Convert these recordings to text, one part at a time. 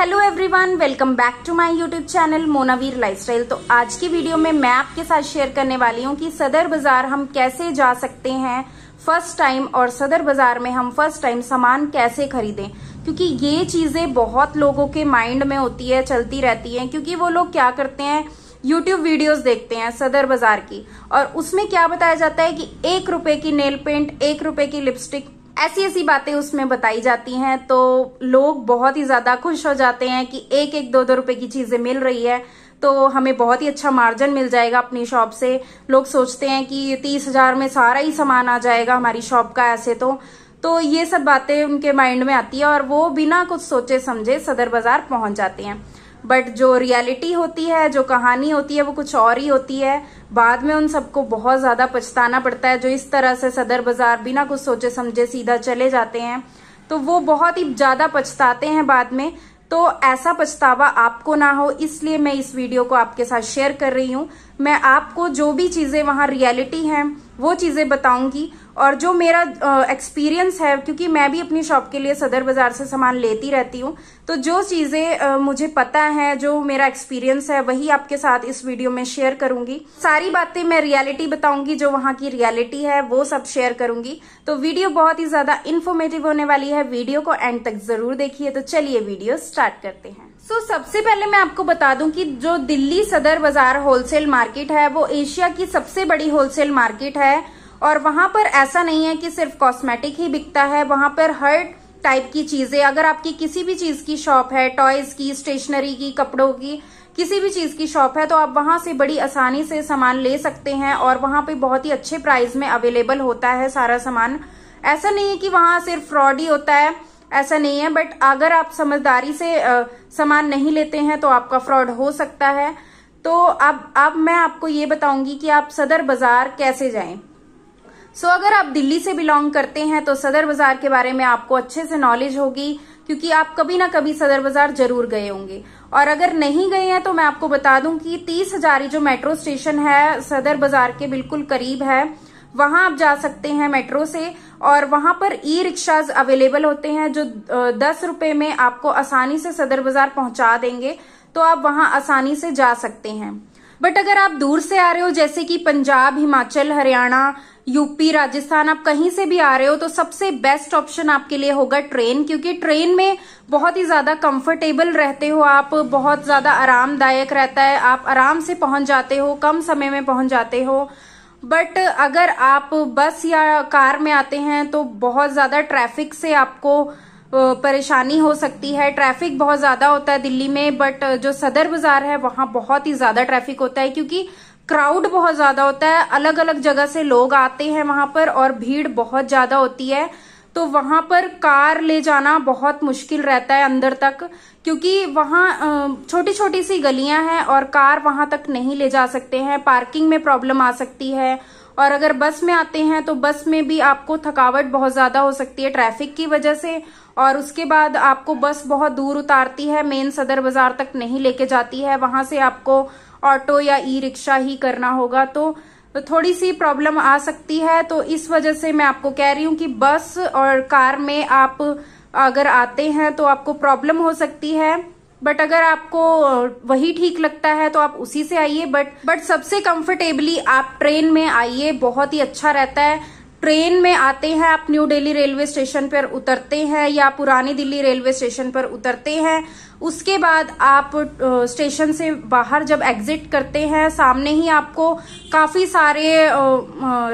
hello everyone welcome back to my YouTube channel Monaveer lifestyle तो आज की वीडियो में मैं आपके साथ शेयर करने वाली हूँ कि सदर बाजार हम कैसे जा सकते हैं फर्स्ट टाइम और सदर बाजार में हम फर्स्ट टाइम सामान कैसे खरीदें क्योंकि ये चीजें बहुत लोगों के माइंड में होती है चलती रहती है क्योंकि वो लोग क्या करते हैं यूट्यूब वीडियोज देखते हैं सदर बाजार की और उसमें क्या बताया जाता है कि एक रुपए की नेल पेंट एक रुपए की लिपस्टिक ऐसी ऐसी बातें उसमें बताई जाती हैं तो लोग बहुत ही ज़्यादा खुश हो जाते हैं कि एक एक दो दो रुपए की चीज़ें मिल रही है तो हमें बहुत ही अच्छा मार्जिन मिल जाएगा अपनी शॉप से लोग सोचते हैं कि तीस हजार में सारा ही सामान आ जाएगा हमारी शॉप का ऐसे तो तो ये सब बातें उनके माइंड में आती है और वो बिना कुछ सोचे समझे सदर बाजार पहुंच जाते हैं बट जो रियलिटी होती है जो कहानी होती है वो कुछ और ही होती है बाद में उन सबको बहुत ज्यादा पछताना पड़ता है जो इस तरह से सदर बाजार बिना कुछ सोचे समझे सीधा चले जाते हैं तो वो बहुत ही ज्यादा पछताते हैं बाद में तो ऐसा पछतावा आपको ना हो इसलिए मैं इस वीडियो को आपके साथ शेयर कर रही हूं मैं आपको जो भी चीजें वहां रियलिटी हैं वो चीज़ें बताऊंगी और जो मेरा एक्सपीरियंस है क्योंकि मैं भी अपनी शॉप के लिए सदर बाज़ार से सामान लेती रहती हूँ तो जो चीज़ें मुझे पता है जो मेरा एक्सपीरियंस है वही आपके साथ इस वीडियो में शेयर करूंगी सारी बातें मैं रियलिटी बताऊंगी जो वहां की रियलिटी है वो सब शेयर करूंगी तो वीडियो बहुत ही ज़्यादा इन्फॉर्मेटिव होने वाली है वीडियो को एंड तक ज़रूर देखिए तो चलिए वीडियो स्टार्ट करते हैं सो तो so, सबसे पहले मैं आपको बता दूं कि जो दिल्ली सदर बाजार होलसेल मार्केट है वो एशिया की सबसे बड़ी होलसेल मार्केट है और वहां पर ऐसा नहीं है कि सिर्फ कॉस्मेटिक ही बिकता है वहां पर हर टाइप की चीजें अगर आपकी किसी भी चीज की शॉप है टॉयज की स्टेशनरी की कपड़ों की किसी भी चीज की शॉप है तो आप वहां से बड़ी आसानी से सामान ले सकते हैं और वहां पे बहुत ही अच्छे प्राइस में अवेलेबल होता है सारा सामान ऐसा नहीं है कि वहां सिर्फ फ्रॉड ही होता है ऐसा नहीं है बट अगर आप समझदारी से सामान नहीं लेते हैं तो आपका फ्रॉड हो सकता है तो अब अब मैं आपको ये बताऊंगी कि आप सदर बाजार कैसे जाएं सो so, अगर आप दिल्ली से बिलोंग करते हैं तो सदर बाजार के बारे में आपको अच्छे से नॉलेज होगी क्योंकि आप कभी ना कभी सदर बाजार जरूर गए होंगे और अगर नहीं गए हैं तो मैं आपको बता दूं कि तीस हजारी जो मेट्रो स्टेशन है सदर बाजार के बिल्कुल करीब है वहां आप जा सकते हैं मेट्रो से और वहां पर ई रिक्शाज अवेलेबल होते हैं जो दस रुपए में आपको आसानी से सदर बाजार पहुंचा देंगे तो आप वहां आसानी से जा सकते हैं बट अगर आप दूर से आ रहे हो जैसे कि पंजाब हिमाचल हरियाणा यूपी राजस्थान आप कहीं से भी आ रहे हो तो सबसे बेस्ट ऑप्शन आपके लिए होगा ट्रेन क्योंकि ट्रेन में बहुत ही ज्यादा कंफर्टेबल रहते हो आप बहुत ज्यादा आरामदायक रहता है आप आराम से पहुंच जाते हो कम समय में पहुंच जाते हो बट अगर आप बस या कार में आते हैं तो बहुत ज़्यादा ट्रैफिक से आपको परेशानी हो सकती है ट्रैफिक बहुत ज़्यादा होता है दिल्ली में बट जो सदर बाज़ार है वहां बहुत ही ज़्यादा ट्रैफिक होता है क्योंकि क्राउड बहुत ज़्यादा होता है अलग अलग जगह से लोग आते हैं वहां पर और भीड़ बहुत ज़्यादा होती है तो वहां पर कार ले जाना बहुत मुश्किल रहता है अंदर तक क्योंकि वहां छोटी छोटी सी गलियां हैं और कार वहां तक नहीं ले जा सकते हैं पार्किंग में प्रॉब्लम आ सकती है और अगर बस में आते हैं तो बस में भी आपको थकावट बहुत ज्यादा हो सकती है ट्रैफिक की वजह से और उसके बाद आपको बस बहुत दूर उतारती है मेन सदर बाजार तक नहीं लेके जाती है वहां से आपको ऑटो या ई रिक्शा ही करना होगा तो तो थोड़ी सी प्रॉब्लम आ सकती है तो इस वजह से मैं आपको कह रही हूं कि बस और कार में आप अगर आते हैं तो आपको प्रॉब्लम हो सकती है बट अगर आपको वही ठीक लगता है तो आप उसी से आइए बट बट सबसे कंफर्टेबली आप ट्रेन में आइए बहुत ही अच्छा रहता है ट्रेन में आते हैं आप न्यू दिल्ली रेलवे स्टेशन पर उतरते हैं या पुरानी दिल्ली रेलवे स्टेशन पर उतरते हैं उसके बाद आप स्टेशन से बाहर जब एग्जिट करते हैं सामने ही आपको काफ़ी सारे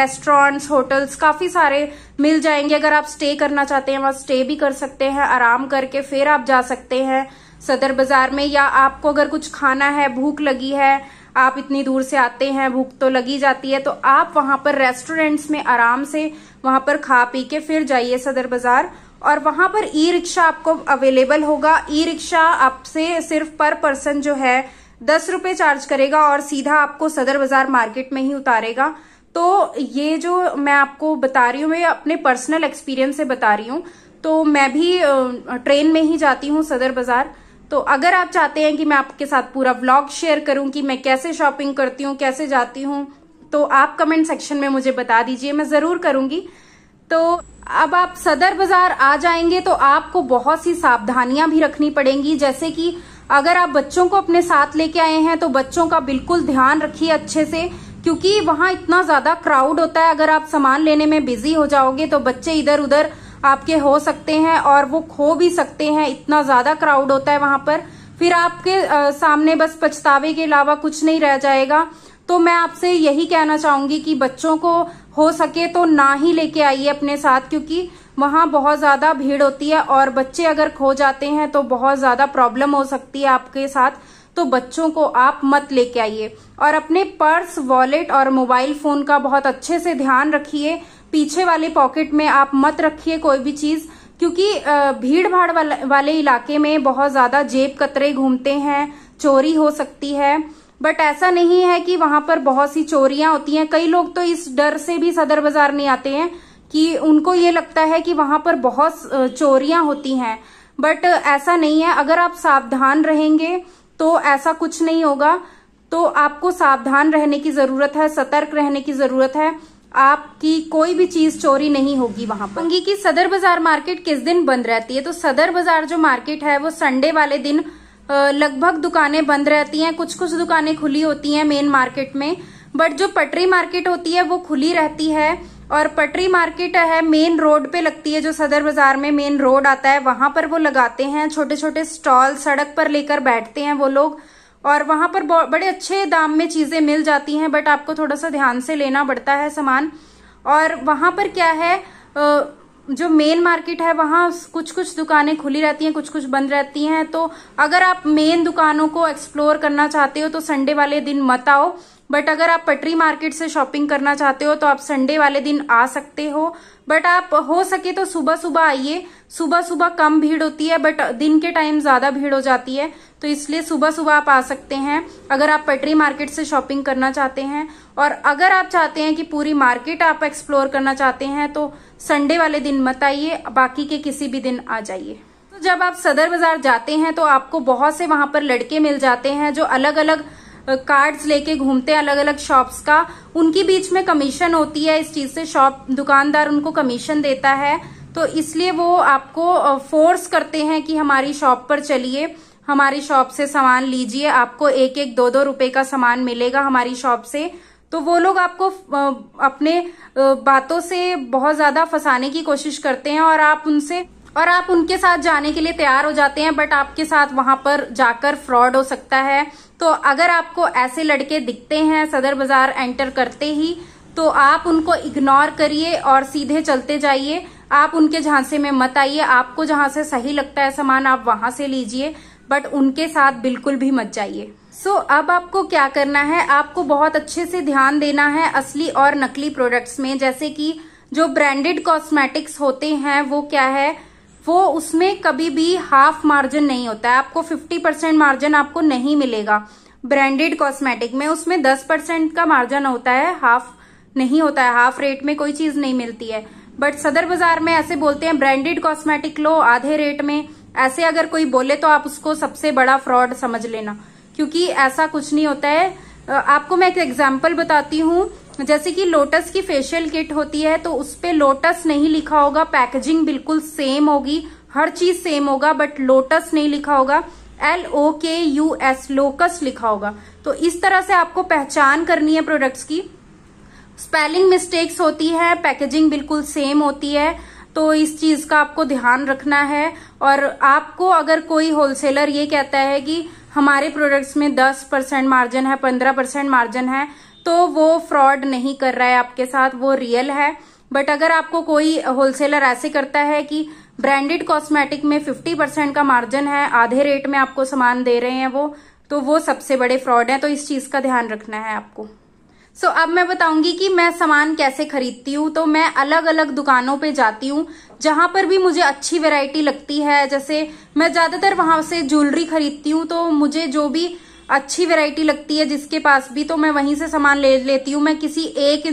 रेस्टोरेंट्स होटल्स काफ़ी सारे मिल जाएंगे अगर आप स्टे करना चाहते हैं वहां स्टे भी कर सकते हैं आराम करके फिर आप जा सकते हैं सदर बाजार में या आपको अगर कुछ खाना है भूख लगी है आप इतनी दूर से आते हैं भूख तो लगी जाती है तो आप वहां पर रेस्टोरेंट्स में आराम से वहां पर खा पी के फिर जाइए सदर बाजार और वहां पर ई रिक्शा आपको अवेलेबल होगा ई रिक्शा आपसे सिर्फ पर पर्सन जो है दस रुपये चार्ज करेगा और सीधा आपको सदर बाजार मार्केट में ही उतारेगा तो ये जो मैं आपको बता रही हूँ मैं अपने पर्सनल एक्सपीरियंस से बता रही हूँ तो मैं भी ट्रेन में ही जाती हूँ सदर बाजार तो अगर आप चाहते हैं कि मैं आपके साथ पूरा व्लॉग शेयर करूं कि मैं कैसे शॉपिंग करती हूँ कैसे जाती हूँ तो आप कमेंट सेक्शन में मुझे बता दीजिए मैं ज़रूर करूंगी तो अब आप सदर बाजार आ जाएंगे तो आपको बहुत सी सावधानियां भी रखनी पड़ेंगी जैसे कि अगर आप बच्चों को अपने साथ लेके आए हैं तो बच्चों का बिल्कुल ध्यान रखिए अच्छे से क्योंकि वहां इतना ज्यादा क्राउड होता है अगर आप सामान लेने में बिजी हो जाओगे तो बच्चे इधर उधर आपके हो सकते हैं और वो खो भी सकते हैं इतना ज्यादा क्राउड होता है वहां पर फिर आपके आ, सामने बस पछतावे के अलावा कुछ नहीं रह जाएगा तो मैं आपसे यही कहना चाहूंगी कि बच्चों को हो सके तो ना ही लेके आइए अपने साथ क्योंकि वहां बहुत ज़्यादा भीड़ होती है और बच्चे अगर खो जाते हैं तो बहुत ज़्यादा प्रॉब्लम हो सकती है आपके साथ तो बच्चों को आप मत लेके आइए और अपने पर्स वॉलेट और मोबाइल फ़ोन का बहुत अच्छे से ध्यान रखिए पीछे वाले पॉकेट में आप मत रखिए कोई भी चीज़ क्योंकि भीड़ भाड़ वाले इलाके में बहुत ज़्यादा जेब कतरे घूमते हैं चोरी हो सकती है बट ऐसा नहीं है कि वहां पर बहुत सी चोरियां होती हैं कई लोग तो इस डर से भी सदर बाजार नहीं आते हैं कि उनको ये लगता है कि वहां पर बहुत चोरियां होती हैं बट ऐसा नहीं है अगर आप सावधान रहेंगे तो ऐसा कुछ नहीं होगा तो आपको सावधान रहने की जरूरत है सतर्क रहने की जरूरत है आपकी कोई भी चीज चोरी नहीं होगी वहां पर की सदर बाजार मार्केट किस दिन बंद रहती है तो सदर बाजार जो मार्केट है वो संडे वाले दिन लगभग दुकानें बंद रहती हैं कुछ कुछ दुकानें खुली होती हैं मेन मार्केट में बट जो पटरी मार्केट होती है वो खुली रहती है और पटरी मार्केट है मेन रोड पे लगती है जो सदर बाजार में मेन रोड आता है वहां पर वो लगाते हैं छोटे छोटे स्टॉल सड़क पर लेकर बैठते हैं वो लोग और वहां पर बड़े अच्छे दाम में चीजें मिल जाती हैं बट आपको थोड़ा सा ध्यान से लेना पड़ता है सामान और वहां पर क्या है जो मेन मार्केट है वहां कुछ कुछ दुकानें खुली रहती हैं कुछ कुछ बंद रहती हैं तो अगर आप मेन दुकानों को एक्सप्लोर करना चाहते हो तो संडे वाले दिन मत आओ बट अगर आप पटरी मार्केट से शॉपिंग करना चाहते हो तो आप संडे वाले दिन आ सकते हो बट आप हो सके तो सुबह सुबह आइए सुबह सुबह कम भीड़ होती है बट दिन के टाइम ज्यादा भीड़ हो जाती है तो इसलिए सुबह सुबह आप आ सकते हैं अगर आप पटरी मार्केट से शॉपिंग करना चाहते हैं और अगर आप चाहते हैं कि पूरी मार्केट आप एक्सप्लोर करना चाहते हैं तो संडे वाले दिन मत आइए बाकी के किसी भी दिन आ जाइए तो जब आप सदर बाजार जाते हैं तो आपको बहुत से वहां पर लड़के मिल जाते हैं जो अलग अलग कार्ड्स लेके घूमते हैं अलग अलग शॉप्स का उनकी बीच में कमीशन होती है इस चीज से शॉप दुकानदार उनको कमीशन देता है तो इसलिए वो आपको फोर्स करते हैं कि हमारी शॉप पर चलिए हमारी शॉप से सामान लीजिए आपको एक एक दो दो रुपए का सामान मिलेगा हमारी शॉप से तो वो लोग आपको अपने बातों से बहुत ज्यादा फंसाने की कोशिश करते हैं और आप उनसे और आप उनके साथ जाने के लिए तैयार हो जाते हैं बट आपके साथ वहां पर जाकर फ्रॉड हो सकता है तो अगर आपको ऐसे लड़के दिखते हैं सदर बाजार एंटर करते ही तो आप उनको इग्नोर करिए और सीधे चलते जाइए आप उनके झांसे में मत आइए आपको जहां से सही लगता है सामान आप वहां से लीजिए बट उनके साथ बिल्कुल भी मत जाइए सो so, अब आपको क्या करना है आपको बहुत अच्छे से ध्यान देना है असली और नकली प्रोडक्ट्स में जैसे कि जो ब्रांडेड कॉस्मेटिक्स होते हैं वो क्या है वो उसमें कभी भी हाफ मार्जिन नहीं होता है आपको 50 परसेंट मार्जिन आपको नहीं मिलेगा ब्रांडेड कॉस्मेटिक में उसमें 10 परसेंट का मार्जिन होता है हाफ नहीं होता है हाफ रेट में कोई चीज नहीं मिलती है बट सदर बाजार में ऐसे बोलते हैं ब्रांडेड कॉस्मेटिक लो आधे रेट में ऐसे अगर कोई बोले तो आप उसको सबसे बड़ा फ्रॉड समझ लेना क्योंकि ऐसा कुछ नहीं होता है आपको मैं एक एग्जाम्पल बताती हूँ जैसे कि लोटस की फेशियल किट होती है तो उस पर लोटस नहीं लिखा होगा पैकेजिंग बिल्कुल सेम होगी हर चीज सेम होगा बट लोटस नहीं लिखा होगा एल ओ के यू एस लोकस लिखा होगा तो इस तरह से आपको पहचान करनी है प्रोडक्ट्स की स्पेलिंग मिस्टेक्स होती है पैकेजिंग बिल्कुल सेम होती है तो इस चीज का आपको ध्यान रखना है और आपको अगर कोई होलसेलर ये कहता है कि हमारे प्रोडक्ट्स में 10 परसेंट मार्जिन है 15 परसेंट मार्जिन है तो वो फ्रॉड नहीं कर रहा है आपके साथ वो रियल है बट अगर आपको कोई होलसेलर ऐसे करता है कि ब्रांडेड कॉस्मेटिक में 50 परसेंट का मार्जिन है आधे रेट में आपको सामान दे रहे हैं वो तो वो सबसे बड़े फ्रॉड है तो इस चीज का ध्यान रखना है आपको सो so, अब मैं बताऊंगी कि मैं सामान कैसे खरीदती हूँ तो मैं अलग अलग दुकानों पे जाती हूँ जहां पर भी मुझे अच्छी वेरायटी लगती है जैसे मैं ज्यादातर वहां से ज्वेलरी खरीदती हूँ तो मुझे जो भी अच्छी वैरायटी लगती है जिसके पास भी तो मैं वहीं से सामान ले लेती हूँ मैं किसी एक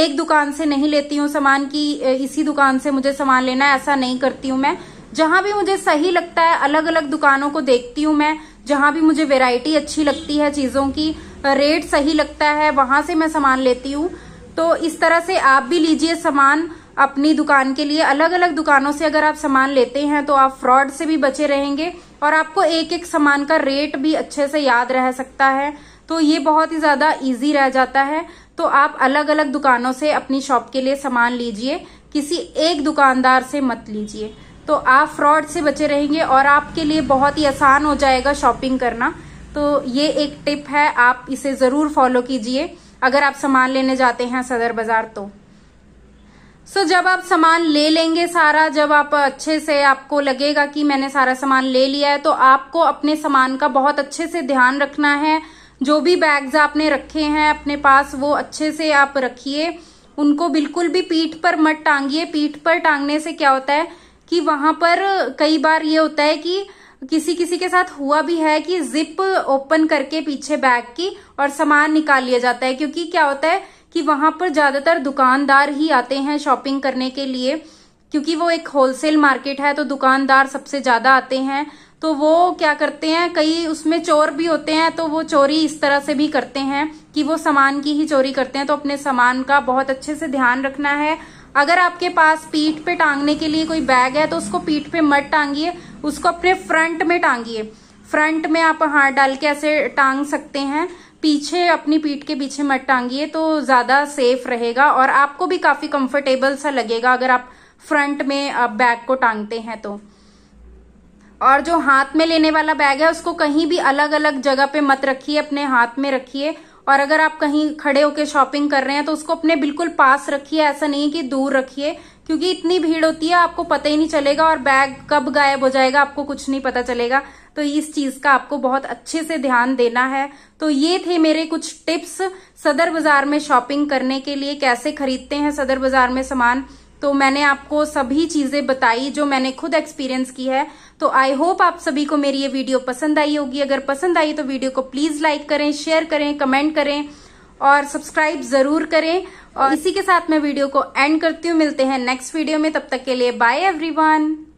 एक दुकान से नहीं लेती हूँ सामान की इसी दुकान से मुझे सामान लेना है ऐसा नहीं करती हूँ मैं जहां भी मुझे सही लगता है अलग अलग दुकानों को देखती हूँ मैं जहां भी मुझे वैरायटी अच्छी लगती है चीजों की रेट सही लगता है वहां से मैं सामान लेती हूँ तो इस तरह से आप भी लीजिए सामान अपनी दुकान के लिए अलग अलग दुकानों से अगर आप सामान लेते हैं तो आप फ्रॉड से भी बचे रहेंगे और आपको एक एक सामान का रेट भी अच्छे से याद रह सकता है तो ये बहुत ही ज़्यादा इजी रह जाता है तो आप अलग अलग दुकानों से अपनी शॉप के लिए सामान लीजिए किसी एक दुकानदार से मत लीजिए तो आप फ्रॉड से बचे रहेंगे और आपके लिए बहुत ही आसान हो जाएगा शॉपिंग करना तो ये एक टिप है आप इसे ज़रूर फॉलो कीजिए अगर आप सामान लेने जाते हैं सदर बाज़ार तो सो so, जब आप सामान ले लेंगे सारा जब आप अच्छे से आपको लगेगा कि मैंने सारा सामान ले लिया है तो आपको अपने सामान का बहुत अच्छे से ध्यान रखना है जो भी बैग्स आपने रखे हैं अपने पास वो अच्छे से आप रखिए उनको बिल्कुल भी पीठ पर मत टांगिए पीठ पर टांगने से क्या होता है कि वहां पर कई बार ये होता है कि किसी किसी के साथ हुआ भी है कि जिप ओपन करके पीछे बैग की और सामान निकाल लिया जाता है क्योंकि क्या होता है कि वहां पर ज़्यादातर दुकानदार ही आते हैं शॉपिंग करने के लिए क्योंकि वो एक होलसेल मार्केट है तो दुकानदार सबसे ज़्यादा आते हैं तो वो क्या करते हैं कई उसमें चोर भी होते हैं तो वो चोरी इस तरह से भी करते हैं कि वो सामान की ही चोरी करते हैं तो अपने सामान का बहुत अच्छे से ध्यान रखना है अगर आपके पास पीठ पे टांगने के लिए कोई बैग है तो उसको पीठ पे मत टांगिए उसको अपने फ्रंट में टांगिए फ्रंट में आप हाथ डाल के ऐसे टांग सकते हैं पीछे अपनी पीठ के पीछे मत टांगिए तो ज़्यादा सेफ रहेगा और आपको भी काफ़ी कंफर्टेबल सा लगेगा अगर आप फ्रंट में आप बैग को टांगते हैं तो और जो हाथ में लेने वाला बैग है उसको कहीं भी अलग अलग जगह पे मत रखिए अपने हाथ में रखिए और अगर आप कहीं खड़े होकर शॉपिंग कर रहे हैं तो उसको अपने बिल्कुल पास रखिए ऐसा नहीं कि दूर रखिए क्योंकि इतनी भीड़ होती है आपको पता ही नहीं चलेगा और बैग कब गायब हो जाएगा आपको कुछ नहीं पता चलेगा तो इस चीज का आपको बहुत अच्छे से ध्यान देना है तो ये थे मेरे कुछ टिप्स सदर बाजार में शॉपिंग करने के लिए कैसे खरीदते हैं सदर बाजार में सामान तो मैंने आपको सभी चीजें बताई जो मैंने खुद एक्सपीरियंस की है तो आई होप आप सभी को मेरी ये वीडियो पसंद आई होगी अगर पसंद आई तो वीडियो को प्लीज लाइक करें शेयर करें कमेंट करें और सब्सक्राइब जरूर करें और इसी के साथ मैं वीडियो को एंड करती हूँ मिलते हैं नेक्स्ट वीडियो में तब तक के लिए बाय एवरीवन